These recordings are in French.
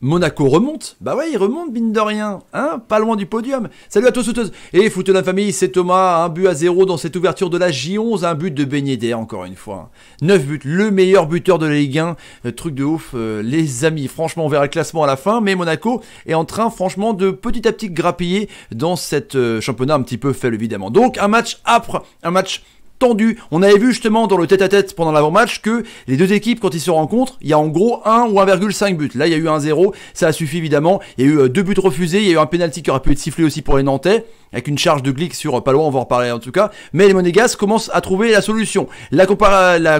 Monaco remonte. Bah ouais, il remonte, mine de rien. Hein pas loin du podium. Salut à tous, toutes. Et foot la famille, c'est Thomas. Un but à zéro dans cette ouverture de la J11. Un but de Beigné encore une fois. 9 buts, le meilleur buteur de la Ligue 1. Euh, truc de ouf, euh, les amis. Franchement, on verra le classement à la fin. Mais Monaco est en train, franchement, de petit à petit grappiller dans cette euh, championnat un petit peu faible, évidemment. Donc, un match âpre, un match on avait vu justement dans le tête-à-tête pendant l'avant-match que les deux équipes, quand ils se rencontrent, il y a en gros 1 ou 1,5 but. Là, il y a eu 1-0, ça a suffi évidemment. Il y a eu euh, deux buts refusés, il y a eu un pénalty qui aurait pu être sifflé aussi pour les Nantais avec une charge de Glick sur euh, Palois, on va en reparler en tout cas. Mais les Monégas commencent à trouver la solution. La,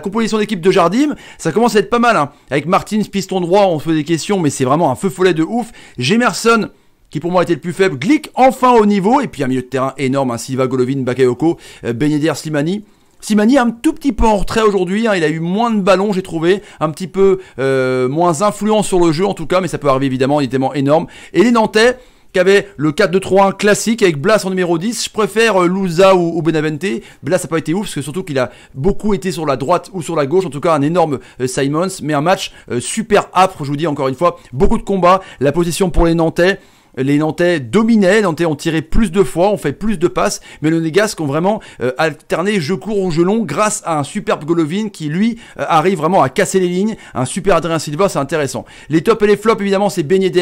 composition d'équipe de Jardim, ça commence à être pas mal. Hein. Avec Martins, piston droit, on se fait des questions, mais c'est vraiment un feu follet de ouf. Gemerson qui pour moi était le plus faible. Glick enfin au niveau, et puis un milieu de terrain énorme, hein, Silva, Golovin, Bakayoko, euh, Benedir Slimani Slimani. Simani un tout petit peu en retrait aujourd'hui, hein. il a eu moins de ballons j'ai trouvé, un petit peu euh, moins influent sur le jeu en tout cas, mais ça peut arriver évidemment, il est tellement énorme. Et les Nantais qui avaient le 4-2-3-1 classique avec Blas en numéro 10, je préfère euh, Louza ou, Benavente, Blas n'a pas été ouf, parce que surtout qu'il a beaucoup été sur la droite ou sur la gauche, en tout cas un énorme Simons, mais un match super âpre je vous dis encore une fois, beaucoup de combats, la position pour les Nantais, les Nantais dominaient, les Nantais ont tiré plus de fois, ont fait plus de passes, mais le qui ont vraiment euh, alterné jeu court ou jeu long grâce à un superbe Golovin qui lui euh, arrive vraiment à casser les lignes, un super Adrien Silva, c'est intéressant. Les tops et les flops évidemment c'est Beignet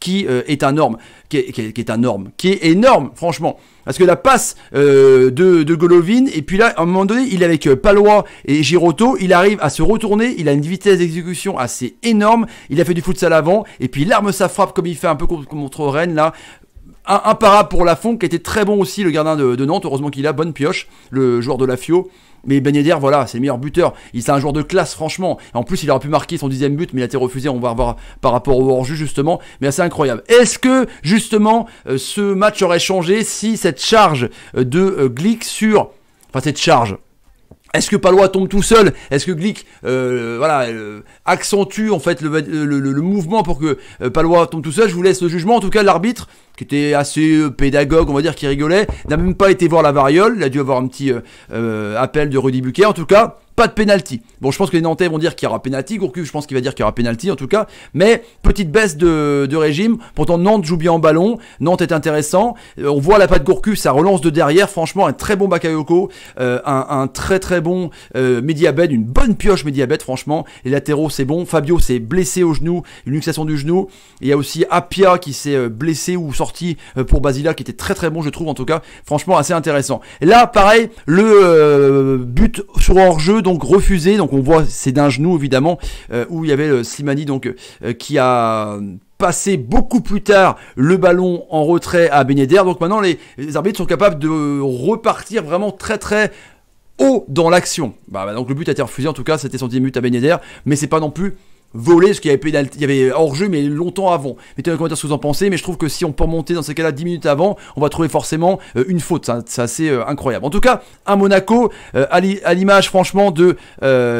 qui euh, est un norme qui est, énorme, qui est énorme, franchement. Parce que la passe euh, de, de, Golovin, et puis là, à un moment donné, il est avec euh, Palois et Giroto, il arrive à se retourner, il a une vitesse d'exécution assez énorme, il a fait du futsal avant, et puis l'arme ça frappe comme il fait un peu contre, contre Rennes, là, un, para pour Lafont qui était très bon aussi, le gardien de, Nantes. Heureusement qu'il a bonne pioche, le joueur de la FIO. Mais Ben voilà, c'est le meilleur buteur. Il c'est un joueur de classe, franchement. En plus, il aurait pu marquer son dixième but, mais il a été refusé. On va voir par rapport au hors-jeu, justement. Mais c'est incroyable. Est-ce que, justement, euh, ce match aurait changé si cette charge euh, de euh, Glick sur... Enfin, cette charge, est-ce que Palois tombe tout seul Est-ce que Glick voilà, accentue en fait le, mouvement pour que Palois tombe tout seul Je vous laisse le jugement. En tout cas, l'arbitre, était assez euh, pédagogue, on va dire, qui rigolait, n'a même pas été voir la variole, il a dû avoir un petit euh, euh, appel de Rudy Buquet, en tout cas, pas de pénalty. Bon, je pense que les Nantais vont dire qu'il y aura pénalty. Gourcuff, je pense qu'il va dire qu'il y aura pénalty, en tout cas. Mais petite baisse de, régime. Pourtant, Nantes joue bien en ballon. Nantes est intéressant. on voit la patte Gourcuff, ça relance de derrière. Franchement, un très bon Bakayoko, un, très très bon euh, Mediabed, une bonne pioche Mediabed, franchement. Les latéraux, c'est bon. Fabio s'est blessé au genou, une luxation du genou. Il y a aussi Apia qui s'est blessé ou sorti euh, pour Basila qui était très très bon je trouve en tout cas franchement assez intéressant. Là pareil le euh, but sur hors-jeu donc refusé donc on voit c'est d'un genou évidemment euh, où il y avait le Slimani donc qui a passé beaucoup plus tard le ballon en retrait à Beneder. Donc maintenant, les, arbitres sont capables de repartir vraiment très très haut dans l'action. Bah, bah donc le but a été refusé, en tout cas, c'était son 10 but à Beneder, mais c'est pas non plus voler, parce qu'il y avait, avait hors-jeu, mais longtemps avant. Mettez-moi les commentaire ce que vous en pensez, mais je trouve que si on peut monter dans ces cas-là 10 minutes avant, on va trouver forcément euh, une faute. C'est assez euh, incroyable. En tout cas, un Monaco euh, à l'image, franchement, de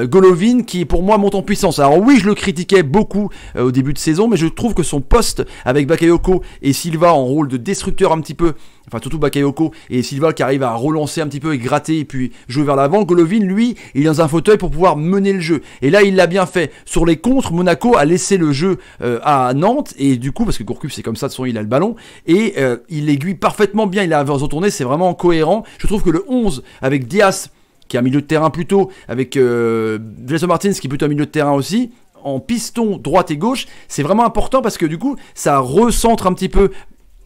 Golovin, qui pour moi monte en puissance. Alors oui, je le critiquais beaucoup au début de saison, mais je trouve que son poste avec Bakayoko et Silva en rôle de destructeur un petit peu enfin surtout Bakayoko et Silva qui arrive à relancer un petit peu et gratter et puis jouer vers l'avant. Golovin, lui, il est dans un fauteuil pour pouvoir mener le jeu. Et là, il l'a bien fait. Sur les contres, Monaco a laissé le jeu euh, à Nantes et du coup, parce que Gourcuff c'est comme ça, de son il a le ballon et euh, il aiguille parfaitement bien. Il a tourné c'est vraiment cohérent. Je trouve que le 11 avec Diaz, qui est un milieu de terrain plutôt, avec euh, Jason Martins qui est plutôt un milieu de terrain aussi, en piston droite et gauche, c'est vraiment important parce que du coup, ça recentre un petit peu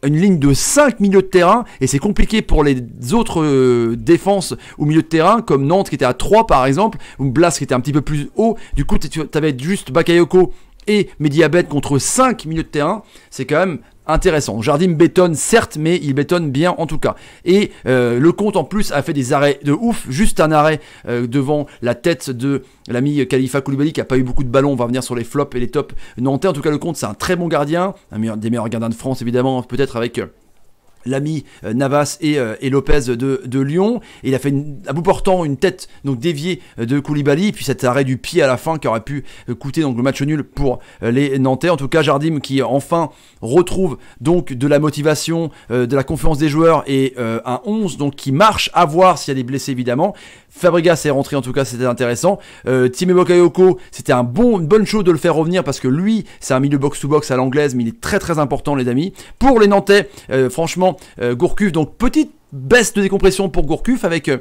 une ligne de 5 milieux de terrain et c'est compliqué pour les autres euh, défenses au milieu de terrain comme Nantes qui était à 3 par exemple ou Blas qui était un petit peu plus haut du coup tu avais juste Bakayoko et Mediabet contre 5 milieux de terrain c'est quand même intéressant. Jardim bétonne certes, mais il bétonne bien en tout cas. Et euh, le compte en plus a fait des arrêts de ouf, juste un arrêt euh, devant la tête de l'ami Khalifa Koulibaly qui a pas eu beaucoup de ballons, on va revenir sur les flops et les tops nantais. En tout cas le compte c'est un très bon gardien, un des meilleurs gardiens de France évidemment, peut-être avec... Euh, l'ami euh, Navas et, euh, Lopez de, Lyon. Et il a fait à bout portant une tête donc déviée euh, de Koulibaly, puis cet arrêt du pied à la fin qui aurait pu coûter donc le match nul pour les Nantais. En tout cas, Jardim qui enfin retrouve donc de la motivation, de la confiance des joueurs et un 11 donc qui marche à voir s'il y a des blessés évidemment. Fabregas est rentré en tout cas, c'était intéressant. Euh, Timé c'était un bon, une bonne chose de le faire revenir parce que lui, c'est un milieu box to -box à l'anglaise, mais il est très très important les amis. Pour les Nantais, franchement, Gourcuf euh, Gourcuff. Donc petite baisse de décompression pour Gourcuff avec euh,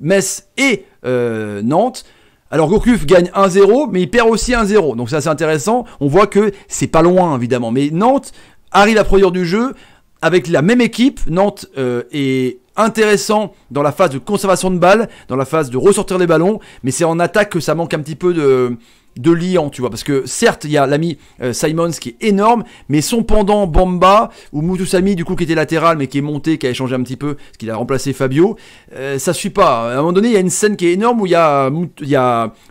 Metz et euh, Nantes. Alors Gourcuff gagne 1-0, mais il perd aussi 1-0. Donc c'est assez intéressant. On voit que c'est pas loin, évidemment. Mais Nantes arrive à produire du jeu avec la même équipe. Nantes est intéressant dans la phase de conservation de balles, dans la phase de ressortir les ballons. Mais c'est en attaque que ça manque un petit peu de, de Lyon tu vois. Parce que certes, il y a l'ami euh, Simons qui est énorme, mais son pendant Bamba, ou Mutusami, du coup, qui était latéral, mais qui est monté, qui a échangé un petit peu, ce qu'il a remplacé Fabio, euh, ça suit pas. À un moment donné, il y a une scène qui est énorme où il y a,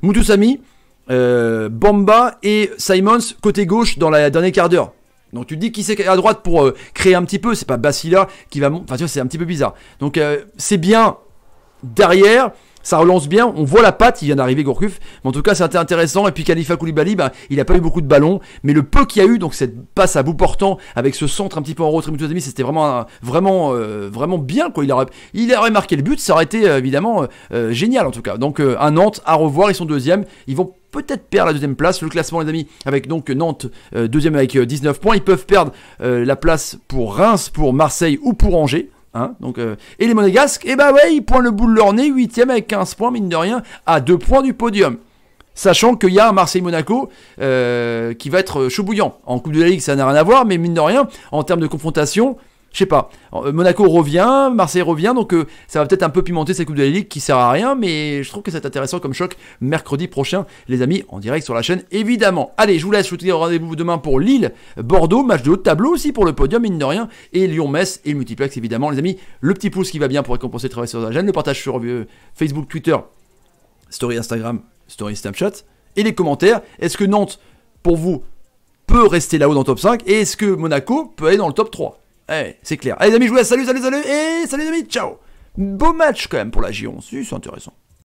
Mutusami, euh, Bamba et Simons côté gauche dans la dernière quart d'heure. Donc tu te dis qui c'est à droite pour créer un petit peu, c'est pas Bacilla qui va... Enfin tu vois, c'est un petit peu bizarre. Donc c'est bien derrière, ça relance bien, on voit la patte, il vient d'arriver Gourcuff, mais en tout cas c'était intéressant, et puis Khalifa Koulibaly, bah, il n'a pas eu beaucoup de ballons, mais le peu qu'il y a eu, donc cette passe à bout portant, avec ce centre un petit peu en retrait, c'était vraiment, vraiment, euh, vraiment bien, quoi. Il aurait, il marqué le but, ça aurait été euh, évidemment euh, génial en tout cas. Donc un Nantes à revoir, ils sont deuxième, ils vont peut-être perdre la deuxième place. Le classement, les amis, avec donc Nantes deuxième avec 19 points, ils peuvent perdre la place pour Reims, pour Marseille ou pour Angers. Hein, donc, euh, et les Monégasques, eh bah ouais, ils pointent le bout de leur nez, 8 avec 15 points, mine de rien, à 2 points du podium. Sachant qu'il y a Marseille-Monaco euh, qui va être chaud En Coupe de la Ligue, ça n'a rien à voir, mais mine de rien, en termes de confrontation, je sais pas. Euh, Monaco revient, Marseille revient, donc euh, ça va peut-être un peu pimenter cette Coupe de la Ligue qui sert à rien, mais je trouve que c'est intéressant comme choc mercredi prochain, les amis, en direct sur la chaîne, évidemment. Allez, je vous laisse, je vous dis rendez-vous demain pour Lille, Bordeaux, match de haut tableau aussi pour le podium, mine de rien, et Lyon-Metz et Multiplex, évidemment, les amis. Le petit pouce qui va bien pour récompenser le travail sur la chaîne, le partage sur euh, Facebook, Twitter, Story Instagram, Story Snapchat, et les commentaires. Est-ce que Nantes, pour vous, peut rester là-haut dans le top 5 et est-ce que Monaco peut aller dans le top 3 eh c'est clair. Allez les amis, je vous Salut, salut, salut. Et salut les amis, ciao. Beau match quand même pour la Gironde. C'est intéressant.